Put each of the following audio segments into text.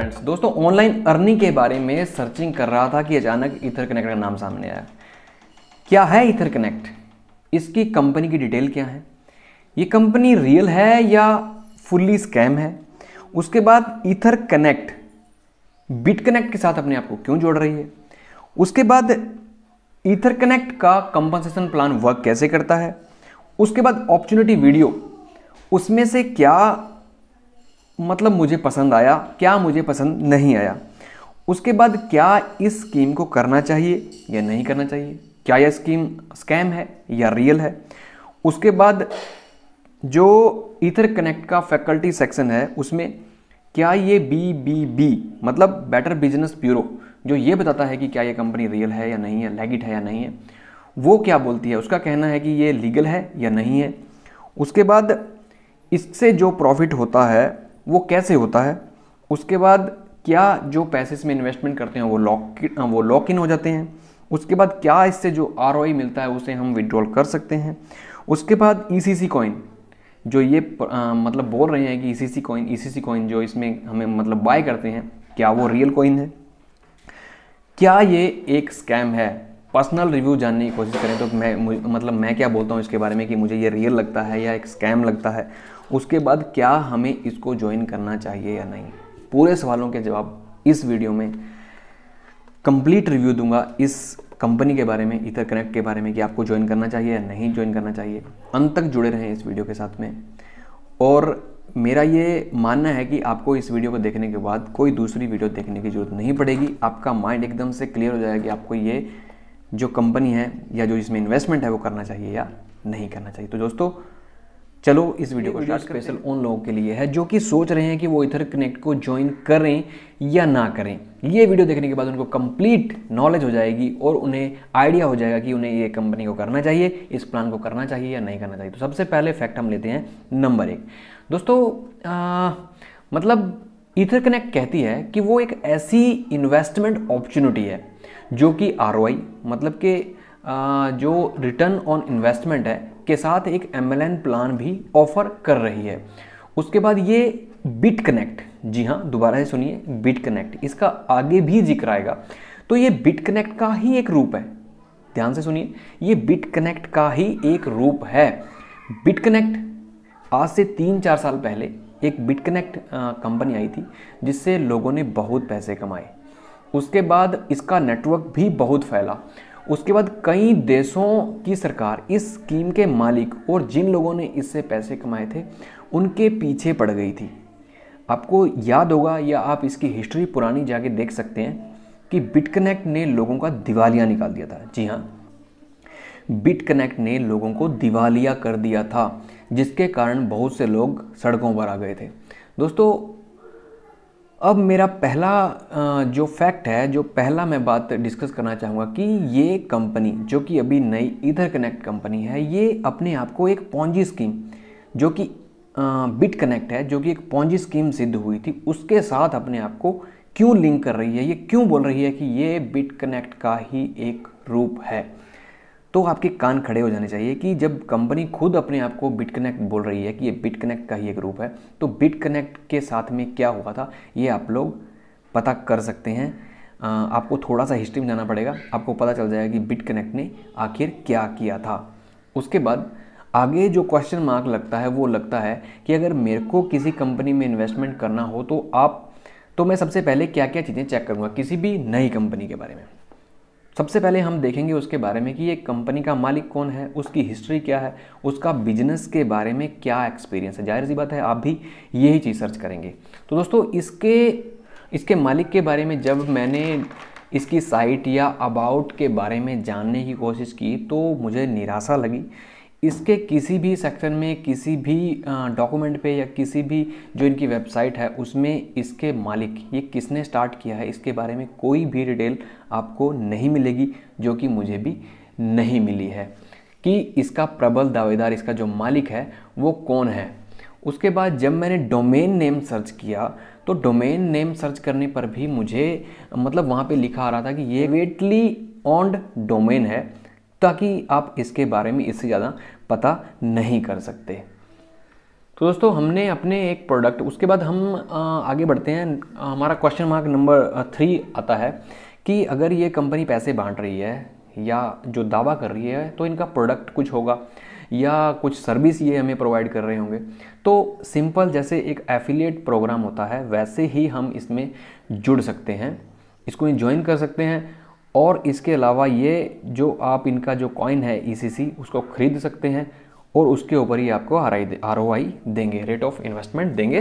friends दोस्तों online earning के बारे में सर्चिंग कर रहा था कि अचानक इथर कनेक्ट का नाम सामने आया क्या है इथर कनेक्ट इसकी कंपनी की डिटेल क्या है ये कंपनी रियल है या फुल्ली स्कैम है उसके बाद इथर कनेक्ट बिट कनेक्ट के साथ अपने आप को क्यों जोड़ रही है उसके बाद इथर कनेक्ट का कंपनसेशन प्लान वर्क कैसे करता है उसके बाद ऑपरचुनिटी वीडियो उसमें से क्या मतलब मुझे पसंद आया क्या मुझे पसंद नहीं आया उसके बाद क्या इस स्कीम को करना चाहिए या नहीं करना चाहिए क्या यह स्कीम स्कैम है या रियल है उसके बाद जो इथर कनेक्ट का फैकल्टी सेक्शन है उसमें क्या ये बी बी बी मतलब बेटर बिजनेस ब्यूरो जो ये बताता है कि क्या ये कंपनी रियल है या नहीं है लेगिट है या नहीं है वो क्या बोलती है उसका कहना है कि ये लीगल है या नहीं है उसके बाद इससे जो प्रॉफिट होता है वो कैसे होता है उसके बाद क्या जो पैसे इसमें इन्वेस्टमेंट करते हैं वो लॉक हाँ, वो लॉक इन हो जाते हैं उसके बाद क्या इससे जो आर मिलता है उसे हम विड्रॉल कर सकते हैं उसके बाद ई सी सी कॉइन जो ये आ, मतलब बोल रहे हैं कि ई सी सी कॉइन ई सी सी कॉइन जो इसमें हमें मतलब बाय करते हैं क्या वो रियल कॉइन है क्या ये एक स्कैम है पर्सनल रिव्यू जानने की कोशिश करें तो मैं मतलब मैं क्या बोलता हूँ इसके बारे में कि मुझे ये रियल लगता है या एक स्कैम लगता है उसके बाद क्या हमें इसको ज्वाइन करना चाहिए या नहीं पूरे सवालों के जवाब इस वीडियो में कंप्लीट रिव्यू दूंगा इस कंपनी के बारे में इथर कनेक्ट के बारे में कि आपको ज्वाइन करना चाहिए या नहीं ज्वाइन करना चाहिए अंत तक जुड़े रहें इस वीडियो के साथ में और मेरा ये मानना है कि आपको इस वीडियो को देखने के बाद कोई दूसरी वीडियो देखने की जरूरत नहीं पड़ेगी आपका माइंड एकदम से क्लियर हो जाएगा कि आपको ये जो कंपनी है या जो इसमें इन्वेस्टमेंट है वो करना चाहिए या नहीं करना चाहिए तो दोस्तों चलो इस वीडियो को स्पेशल उन लोगों के लिए है जो कि सोच रहे हैं कि वो इथर कनेक्ट को ज्वाइन करें या ना करें ये वीडियो देखने के बाद उनको कंप्लीट नॉलेज हो जाएगी और उन्हें आइडिया हो जाएगा कि उन्हें ये कंपनी को करना चाहिए इस प्लान को करना चाहिए या नहीं करना चाहिए तो सबसे पहले फैक्ट हम लेते हैं नंबर एक दोस्तों आ, मतलब ईथर कनेक्ट कहती है कि वो एक ऐसी इन्वेस्टमेंट अपॉर्चुनिटी है जो कि आर मतलब के जो रिटर्न ऑन इन्वेस्टमेंट है के साथ एक एम प्लान भी ऑफर कर रही है उसके बाद ये बिट कनेक्ट जी हाँ दोबारा से सुनिए बिट कनेक्ट इसका आगे भी जिक्र आएगा तो ये बिट कनेक्ट का ही एक रूप है ध्यान से सुनिए ये बिट कनेक्ट का ही एक रूप है बिट कनेक्ट आज से तीन चार साल पहले एक बिटकनेक्ट कंपनी आई थी जिससे लोगों ने बहुत पैसे कमाए उसके बाद इसका नेटवर्क भी बहुत फैला उसके बाद कई देशों की सरकार इस स्कीम के मालिक और जिन लोगों ने इससे पैसे कमाए थे उनके पीछे पड़ गई थी आपको याद होगा या आप इसकी हिस्ट्री पुरानी जाके देख सकते हैं कि बिटकनेक्ट ने लोगों का दिवालिया निकाल दिया था जी हाँ बिटकनेक्ट ने लोगों को दिवालिया कर दिया था जिसके कारण बहुत से लोग सड़कों पर आ गए थे दोस्तों अब मेरा पहला जो फैक्ट है जो पहला मैं बात डिस्कस करना चाहूँगा कि ये कंपनी जो कि अभी नई इधर कनेक्ट कंपनी है ये अपने आप को एक पौजी स्कीम जो कि बिट कनेक्ट है जो कि एक पौजी स्कीम सिद्ध हुई थी उसके साथ अपने आप को क्यों लिंक कर रही है ये क्यों बोल रही है कि ये बिट कनेक्ट का ही एक रूप है तो आपके कान खड़े हो जाने चाहिए कि जब कंपनी खुद अपने आप को बिट कनेक्ट बोल रही है कि ये बिट कनेक्ट का ही एक रूप है तो बिट कनेक्ट के साथ में क्या हुआ था ये आप लोग पता कर सकते हैं आपको थोड़ा सा हिस्ट्री में जाना पड़ेगा आपको पता चल जाएगा कि बिट कनेक्ट ने आखिर क्या किया था उसके बाद आगे जो क्वेश्चन मार्क लगता है वो लगता है कि अगर मेरे को किसी कंपनी में इन्वेस्टमेंट करना हो तो आप तो मैं सबसे पहले क्या क्या चीज़ें चेक करूँगा किसी भी नई कंपनी के बारे में सबसे पहले हम देखेंगे उसके बारे में कि ये कंपनी का मालिक कौन है उसकी हिस्ट्री क्या है उसका बिजनेस के बारे में क्या एक्सपीरियंस है जाहिर सी बात है आप भी यही चीज़ सर्च करेंगे तो दोस्तों इसके इसके मालिक के बारे में जब मैंने इसकी साइट या अबाउट के बारे में जानने की कोशिश की तो मुझे निराशा लगी इसके किसी भी सेक्शन में किसी भी डॉक्यूमेंट पे या किसी भी जो इनकी वेबसाइट है उसमें इसके मालिक ये किसने स्टार्ट किया है इसके बारे में कोई भी डिटेल आपको नहीं मिलेगी जो कि मुझे भी नहीं मिली है कि इसका प्रबल दावेदार इसका जो मालिक है वो कौन है उसके बाद जब मैंने डोमेन नेम सर्च किया तो डोमेन नेम सर्च करने पर भी मुझे मतलब वहाँ पे लिखा आ रहा था कि ये वेटली ऑन्ड डोमेन है ताकि आप इसके बारे में इससे ज़्यादा पता नहीं कर सकते तो दोस्तों हमने अपने एक प्रोडक्ट उसके बाद हम आगे बढ़ते हैं हमारा क्वेश्चन मार्क नंबर थ्री आता है कि अगर ये कंपनी पैसे बांट रही है या जो दावा कर रही है तो इनका प्रोडक्ट कुछ होगा या कुछ सर्विस ये हमें प्रोवाइड कर रहे होंगे तो सिंपल जैसे एक एफिलिएट प्रोग्राम होता है वैसे ही हम इसमें जुड़ सकते हैं इसको ज्वाइन कर सकते हैं और इसके अलावा ये जो आप इनका जो कॉइन है ई e उसको ख़रीद सकते हैं और उसके ऊपर ही आपको are I R O I देंगे रेट ऑफ इन्वेस्टमेंट देंगे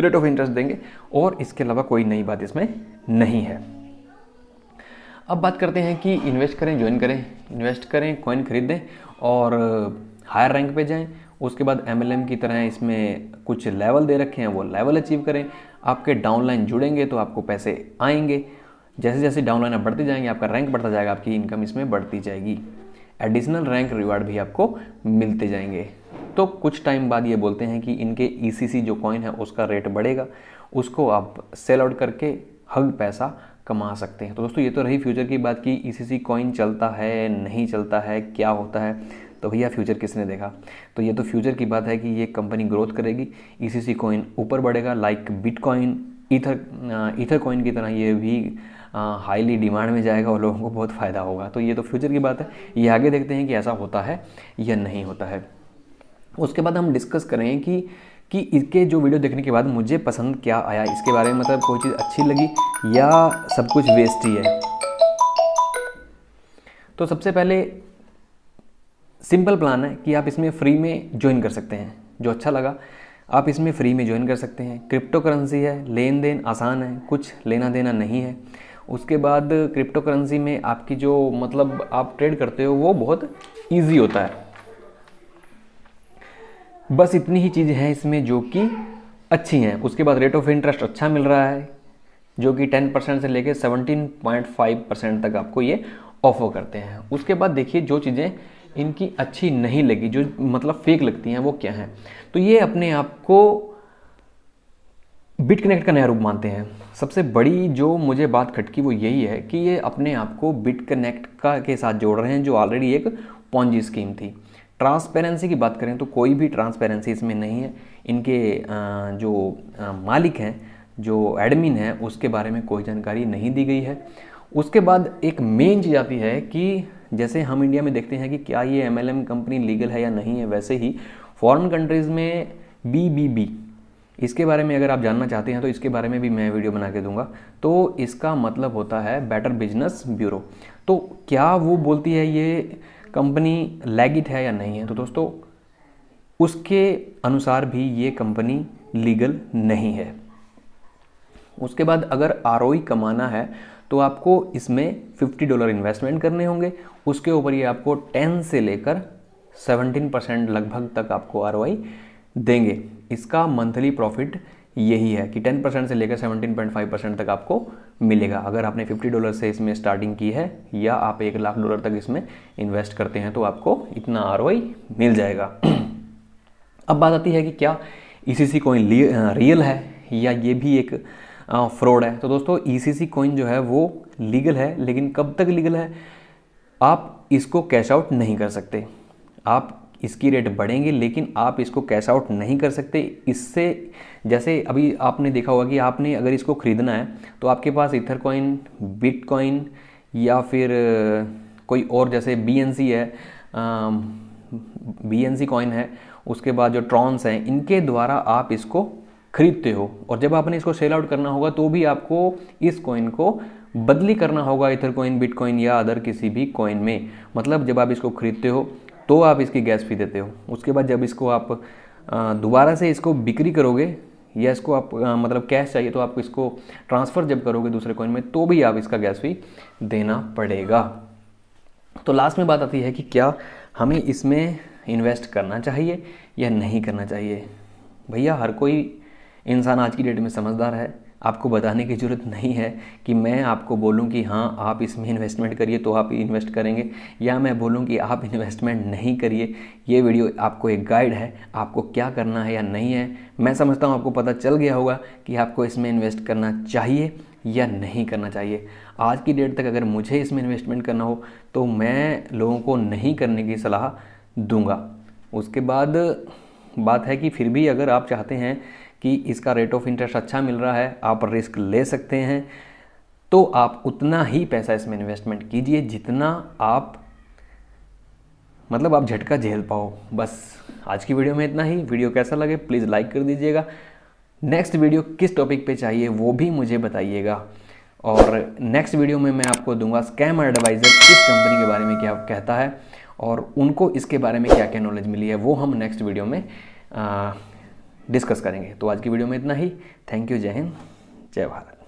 रेट ऑफ इंटरेस्ट देंगे और इसके अलावा कोई नई बात इसमें नहीं है अब बात करते हैं कि इन्वेस्ट करें ज्वाइन करें इन्वेस्ट करें कॉइन खरीदें और हायर रैंक पे जाएं उसके बाद एम की तरह इसमें कुछ लेवल दे रखे हैं वो लेवल अचीव करें आपके डाउनलाइन जुड़ेंगे तो आपको पैसे आएंगे जैसे जैसे डाउनलाइन आप बढ़ते जाएंगे आपका रैंक बढ़ता जाएगा आपकी इनकम इसमें बढ़ती जाएगी एडिशनल रैंक रिवार्ड भी आपको मिलते जाएंगे तो कुछ टाइम बाद ये बोलते हैं कि इनके ई e जो कॉइन है उसका रेट बढ़ेगा उसको आप सेल आउट करके हग पैसा कमा सकते हैं तो दोस्तों ये तो रही फ्यूचर की बात कि ई e कॉइन चलता है नहीं चलता है क्या होता है तो भैया फ्यूचर किसने देखा तो ये तो फ्यूचर की बात है कि ये कंपनी ग्रोथ करेगी ई सी कॉइन ऊपर बढ़ेगा like bitcoin ether ether coin की तरह ये भी हाईली डिमांड में जाएगा और लोगों को बहुत फ़ायदा होगा तो ये तो फ्यूचर की बात है ये आगे देखते हैं कि ऐसा होता है या नहीं होता है उसके बाद हम डिस्कस करें कि कि इसके जो वीडियो देखने के बाद मुझे पसंद क्या आया इसके बारे में मतलब कोई चीज़ अच्छी लगी या सब कुछ वेस्ट ही है तो सबसे पहले सिंपल प्लान है कि आप इसमें फ्री में ज्वाइन कर सकते हैं जो अच्छा लगा आप इसमें फ्री में ज्वाइन कर सकते हैं क्रिप्टो करेंसी है लेन देन आसान है कुछ लेना देना नहीं है उसके बाद क्रिप्टो करेंसी में आपकी जो मतलब आप ट्रेड करते हो वो बहुत ईजी होता है बस इतनी ही चीजें हैं इसमें जो कि अच्छी हैं उसके बाद रेट ऑफ इंटरेस्ट अच्छा मिल रहा है जो कि 10 परसेंट से लेकर 17.5 परसेंट तक आपको ये ऑफर करते हैं उसके बाद देखिए जो चीज़ें इनकी अच्छी नहीं लगी जो मतलब फेक लगती हैं वो क्या हैं तो ये अपने आप को बिट कनेक्ट का नया रूप मानते हैं सबसे बड़ी जो मुझे बात खटकी वो यही है कि ये अपने आप को बिट कनेक्ट का के साथ जोड़ रहे हैं जो ऑलरेडी एक पॉन्जी स्कीम थी ट्रांसपेरेंसी की बात करें तो कोई भी ट्रांसपेरेंसी इसमें नहीं है इनके जो मालिक हैं जो एडमिन है उसके बारे में कोई जानकारी नहीं दी गई है उसके बाद एक मेन चीज़ आती है कि जैसे हम इंडिया में देखते हैं कि क्या ये एम कंपनी लीगल है या नहीं है वैसे ही फॉरेन कंट्रीज़ में बी बी बी इसके बारे में अगर आप जानना चाहते हैं तो इसके बारे में भी मैं वीडियो बना के दूंगा तो इसका मतलब होता है बेटर बिजनेस ब्यूरो तो क्या वो बोलती है ये कंपनी लैगिट है या नहीं है तो दोस्तों उसके अनुसार भी ये कंपनी लीगल नहीं है उसके बाद अगर आर कमाना है तो आपको इसमें 50 डॉलर इन्वेस्टमेंट करने होंगे उसके ऊपर ये आपको 10 से लेकर 17 परसेंट लगभग तक आपको आर देंगे इसका मंथली प्रॉफिट यही है कि 10 परसेंट से लेकर 17.5 परसेंट तक आपको मिलेगा अगर आपने 50 डॉलर से इसमें स्टार्टिंग की है या आप एक लाख डॉलर तक इसमें इन्वेस्ट करते हैं तो आपको इतना आर मिल जाएगा अब बात आती है कि क्या ई सी कॉइन रियल है या ये भी एक फ्रॉड है तो दोस्तों ई सी कॉइन जो है वो लीगल है लेकिन कब तक लीगल है आप इसको कैश आउट नहीं कर सकते आप इसकी रेट बढ़ेंगी लेकिन आप इसको कैश आउट नहीं कर सकते इससे जैसे अभी आपने देखा होगा कि आपने अगर इसको ख़रीदना है तो आपके पास इथर कॉइन बिट कॉइन या फिर कोई और जैसे बी है बी एन कॉइन है उसके बाद जो ट्रॉन्स हैं इनके द्वारा आप इसको खरीदते हो और जब आपने इसको सेल आउट करना होगा तो भी आपको इस कॉइन को बदली करना होगा इथर कॉइन बिट कॉइन या अदर किसी भी कॉइन में मतलब जब आप इसको खरीदते हो तो आप इसकी गैस फी देते हो उसके बाद जब इसको आप दोबारा से इसको बिक्री करोगे या इसको आप आ, मतलब कैश चाहिए तो आप इसको ट्रांसफ़र जब करोगे दूसरे कॉइन में तो भी आप इसका गैस फी देना पड़ेगा तो लास्ट में बात आती है कि क्या हमें इसमें इन्वेस्ट करना चाहिए या नहीं करना चाहिए भैया हर कोई इंसान आज की डेट में समझदार है आपको बताने की ज़रूरत नहीं है कि मैं आपको बोलूं कि हाँ आप इसमें इन्वेस्टमेंट करिए तो आप इन्वेस्ट करेंगे या मैं बोलूं कि आप इन्वेस्टमेंट नहीं करिए ये वीडियो आपको एक गाइड है आपको क्या करना है या नहीं है मैं समझता हूँ आपको पता चल गया होगा कि आपको इसमें इन्वेस्ट करना चाहिए या नहीं करना चाहिए आज की डेट तक अगर मुझे इसमें इन्वेस्टमेंट करना हो तो मैं लोगों को नहीं करने की सलाह दूंगा उसके बाद बात है कि फिर भी अगर आप चाहते हैं कि इसका रेट ऑफ इंटरेस्ट अच्छा मिल रहा है आप रिस्क ले सकते हैं तो आप उतना ही पैसा इसमें इन्वेस्टमेंट कीजिए जितना आप मतलब आप झटका झेल पाओ बस आज की वीडियो में इतना ही वीडियो कैसा लगे प्लीज़ लाइक कर दीजिएगा नेक्स्ट वीडियो किस टॉपिक पे चाहिए वो भी मुझे बताइएगा और नेक्स्ट वीडियो में मैं आपको दूंगा स्कैम एडवाइज़र किस कंपनी के बारे में क्या कहता है और उनको इसके बारे में क्या क्या नॉलेज मिली है वो हम नेक्स्ट वीडियो में आ, डिस्कस करेंगे तो आज की वीडियो में इतना ही थैंक यू जय हिंद जय भारत